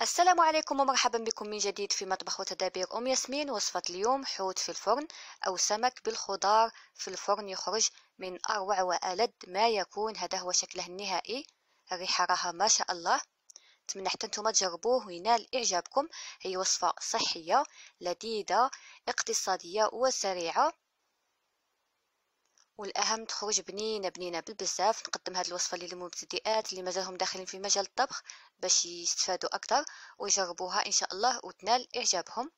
السلام عليكم ومرحبا بكم من جديد في مطبخ وتدابير أم ياسمين وصفة اليوم حوت في الفرن أو سمك بالخضار في الفرن يخرج من أروع وألد ما يكون هذا هو شكله النهائي الريحة راها ما شاء الله نتمنى حتى نتوما تجربوه وينال إعجابكم هي وصفة صحية لذيذة اقتصادية وسريعة والاهم تخرج بنينه بنينه بالبزاف نقدم هذه الوصفه للمبتدئات اللي مازالهم داخلين في مجال الطبخ باش يستفادوا اكثر ويجربوها ان شاء الله وتنال اعجابهم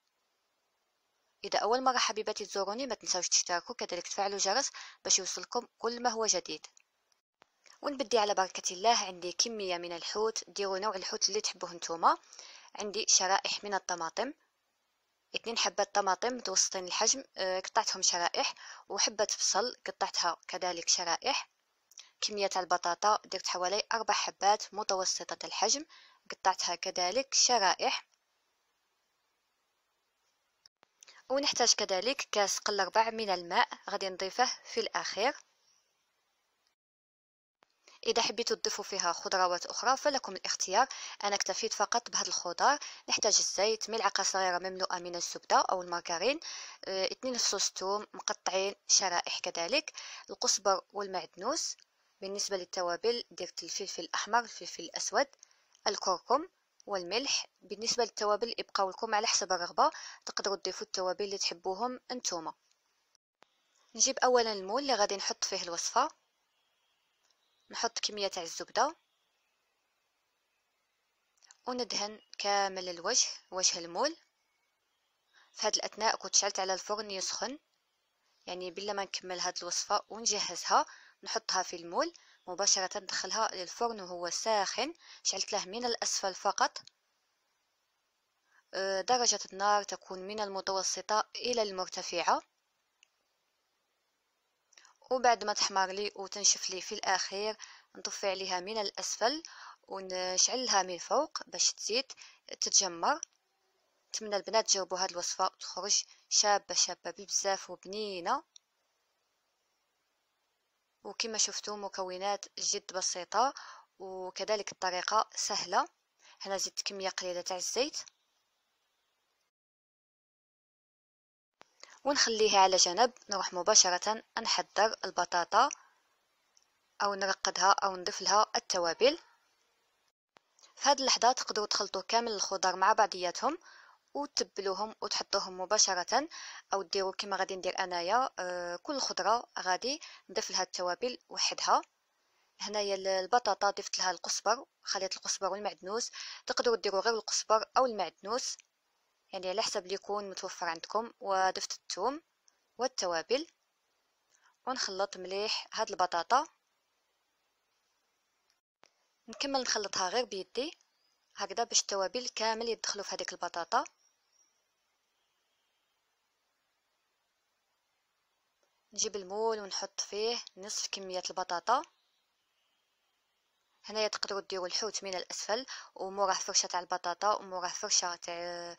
اذا اول مره حبيباتي تزوروني ما تنساوش تشتركوا كذلك تفعلوا الجرس باش يوصلكم كل ما هو جديد ونبدي على بركه الله عندي كميه من الحوت ديروا نوع الحوت اللي تحبوه نتوما عندي شرائح من الطماطم اثنين حبات طماطم متوسطين الحجم آه، قطعتهم شرائح وحبة بصل قطعتها كذلك شرائح كمية البطاطا درت حوالي أربع حبات متوسطة الحجم قطعتها كذلك شرائح ونحتاج كذلك كاس قل ربع من الماء غادي نضيفه في الأخير إذا حبيتوا تضيفوا فيها خضروات أخرى فلكم الاختيار أنا اكتفيت فقط بهذه الخضار نحتاج الزيت ملعقة صغيرة مملوءة من الزبدة أو المارغرين آه، اثنين فصوص ثوم مقطعين شرائح كذلك القزبر والمعدنوس بالنسبة للتوابل درت الفلفل الأحمر الفلفل الأسود الكركم والملح بالنسبة للتوابل يبقاو لكم على حسب الرغبة تقدروا تضيفوا التوابل اللي تحبوهم انتوما نجيب اولا المول اللي غادي نحط فيه الوصفه نحط كمية تاع الزبدة وندهن كامل الوجه وجه المول في هاد الاثناء كنت شعلت على الفرن يسخن يعني بلا ما نكمل هاد الوصفه ونجهزها نحطها في المول مباشره ندخلها للفرن وهو ساخن شعلت له من الاسفل فقط أه، درجه النار تكون من المتوسطه الى المرتفعه وبعد ما تحمر لي وتنشف لي في الاخير نطفي عليها من الاسفل ونشعلها من فوق باش تزيد تتجمر نتمنى البنات تجربوا هاد الوصفه تخرج شابه شابه بزاف وبنينه وكما شفتوا مكونات جد بسيطه وكذلك الطريقه سهله هنا زدت كميه قليله تاع الزيت ونخليها على جنب نروح مباشرة نحضر البطاطا أو نرقدها أو نضيف لها التوابل في هذه اللحظة تقدروا تخلطوا كامل الخضر مع بعضياتهم وتبلوهم وتحطوهم مباشرة أو ديروا كما غادي ندير أنايا آه، كل خضرة غادي نضيف لها التوابل وحدها هنايا البطاطا ضفت لها القصبر خليط القصبر والمعدنوس تقدروا ديروا غير القصبر او المعدنوس يعني على حسب اللي يكون متوفر عندكم وضفت الثوم والتوابل ونخلط مليح هاد البطاطا نكمل نخلطها غير بيدي هكذا باش التوابل كامل يدخلوا في هذيك البطاطا نجيب المول ونحط فيه نصف كمية البطاطا هنايا تقدروا ديروا الحوت من الاسفل وموراه فرشه تاع البطاطا وموراه فرشه تاع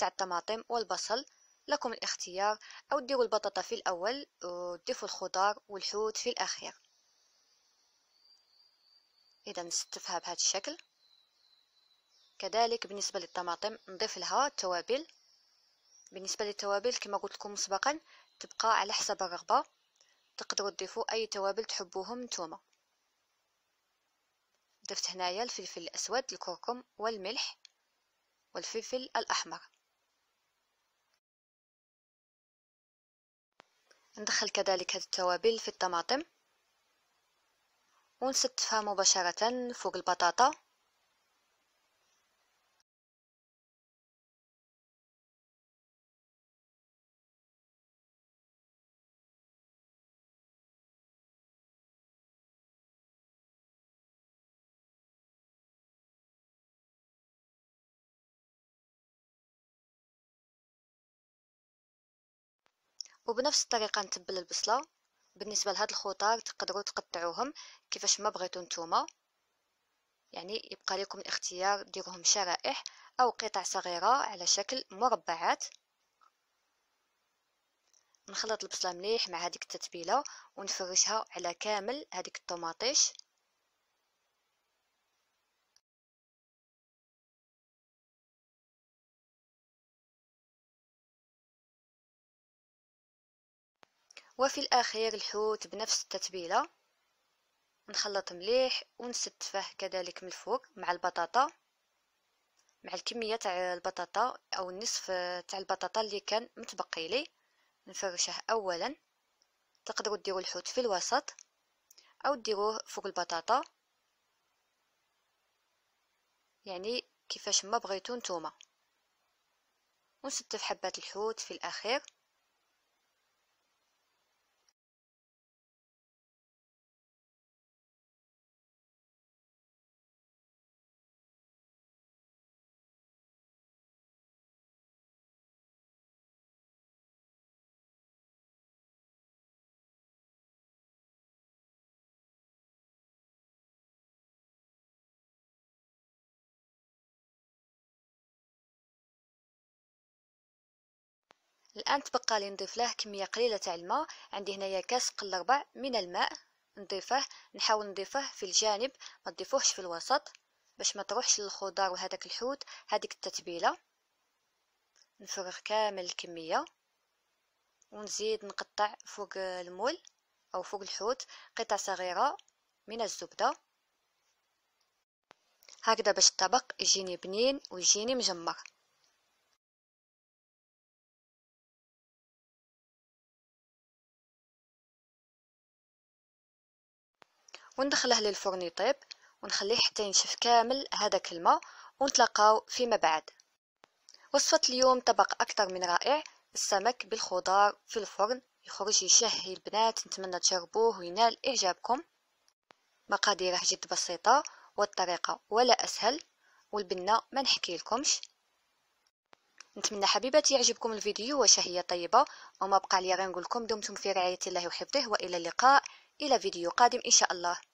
تاع الطماطم والبصل لكم الاختيار او ديروا البطاطا في الاول وتضيفوا الخضار والحوت في الاخير اذا نستفها بهذا الشكل كذلك بالنسبه للطماطم نضيف لها التوابل بالنسبه للتوابل كما قلت لكم مسبقا تبقى على حسب الرغبه تقدروا تضيفوا اي توابل تحبوهم نتوما ضفت هنايا الفلفل الاسود الكركم والملح والفلفل الاحمر ندخل كذلك هذه التوابل في الطماطم ونستفها مباشرة فوق البطاطا وبنفس الطريقه نتبل البصله بالنسبه لهاد الخطار تقدروا تقطعوهم كيفاش ما بغيتو نتوما يعني يبقى لكم الاختيار ديروهم شرائح او قطع صغيره على شكل مربعات نخلط البصله مليح مع هذيك التتبيله ونفرشها على كامل هذيك الطماطيش وفي الأخير الحوت بنفس التتبيلة نخلط مليح ونستفه كذلك من الفوق مع البطاطا مع الكمية تاع البطاطا أو النصف تاع البطاطا اللي كان متبقي لي نفرشه أولا تقدروا ديروا الحوت في الوسط أو ديروه فوق البطاطا يعني كيفاش ما بغيتو نتوما ونستف حبات الحوت في الأخير الآن تبقى لي نضيف له كمية قليلة تاع الماء عندي هنايا كاس قل ربع من الماء نضيفه نحاول نضيفه في الجانب ما تضيفوهش في الوسط باش ما تروحش للخضار وهذاك الحوت هذيك التتبيله نفرغ كامل الكميه ونزيد نقطع فوق المول او فوق الحوت قطع صغيره من الزبده هكذا باش الطبق يجيني بنين ويجيني مجمر وندخله للفرن يطيب ونخليه حتى ينشف كامل هذاك الماء ونتلاقاو فيما بعد وصفة اليوم طبق أكثر من رائع السمك بالخضار في الفرن يخرج يشهي البنات نتمنى تجربوه وينال إعجابكم مقاديره جد بسيطة والطريقة ولا أسهل والبنة ما نحكي لكمش نتمنى حبيباتي يعجبكم الفيديو وشهية طيبة وما بقى لي غير نقول لكم دمتم في رعاية الله وحفظه وإلى اللقاء إلى فيديو قادم إن شاء الله